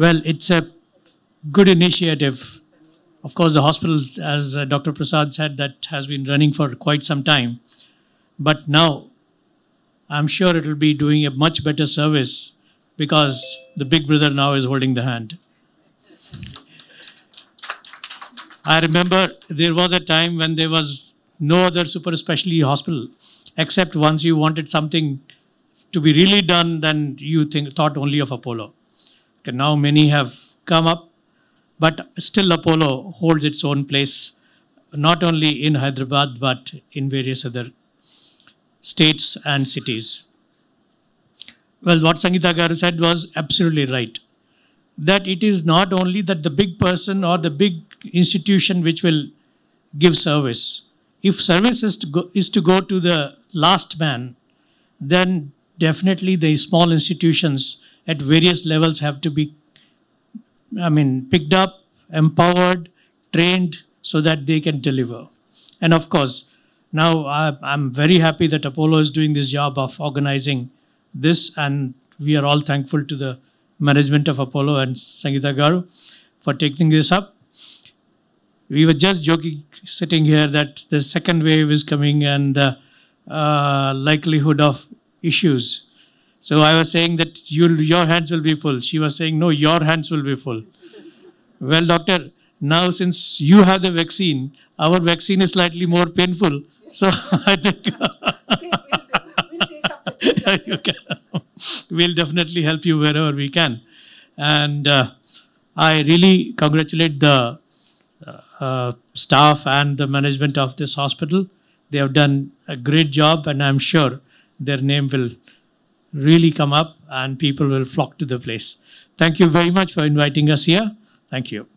Well, it's a good initiative. Of course, the hospital, as uh, Dr. Prasad said, that has been running for quite some time. But now, I'm sure it will be doing a much better service because the big brother now is holding the hand. I remember there was a time when there was no other super specialty hospital, except once you wanted something to be really done, then you think, thought only of Apollo now many have come up, but still Apollo holds its own place, not only in Hyderabad, but in various other states and cities. Well, what Sangeeta Garu said was absolutely right. That it is not only that the big person or the big institution which will give service. If service is to go, is to, go to the last man, then definitely the small institutions at various levels have to be, I mean, picked up, empowered, trained so that they can deliver. And of course, now I, am very happy that Apollo is doing this job of organizing this, and we are all thankful to the management of Apollo and Sangeeta Garu for taking this up. We were just joking sitting here that the second wave is coming and the uh, likelihood of issues so I was saying that your hands will be full. She was saying, no, your hands will be full. well, doctor, now since you have the vaccine, our vaccine is slightly more painful. So I think we'll, we'll definitely help you wherever we can. And uh, I really congratulate the uh, uh, staff and the management of this hospital. They have done a great job, and I'm sure their name will really come up and people will flock to the place. Thank you very much for inviting us here. Thank you.